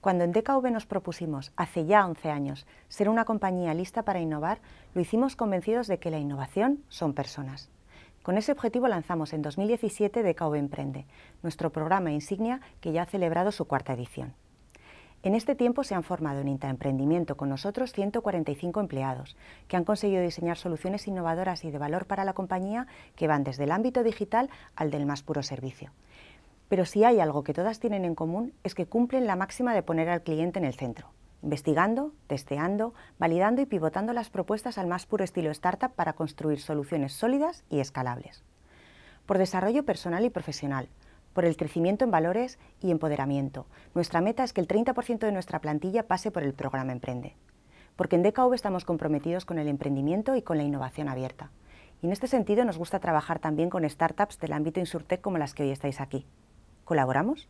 Cuando en DKV nos propusimos, hace ya 11 años, ser una compañía lista para innovar, lo hicimos convencidos de que la innovación son personas. Con ese objetivo lanzamos en 2017 DKV Emprende, nuestro programa insignia que ya ha celebrado su cuarta edición. En este tiempo se han formado en Intraemprendimiento con nosotros 145 empleados, que han conseguido diseñar soluciones innovadoras y de valor para la compañía que van desde el ámbito digital al del más puro servicio. Pero si hay algo que todas tienen en común es que cumplen la máxima de poner al cliente en el centro, investigando, testeando, validando y pivotando las propuestas al más puro estilo startup para construir soluciones sólidas y escalables. Por desarrollo personal y profesional, por el crecimiento en valores y empoderamiento, nuestra meta es que el 30% de nuestra plantilla pase por el programa Emprende. Porque en DKV estamos comprometidos con el emprendimiento y con la innovación abierta. Y en este sentido nos gusta trabajar también con startups del ámbito insurtech como las que hoy estáis aquí. ¿Colaboramos?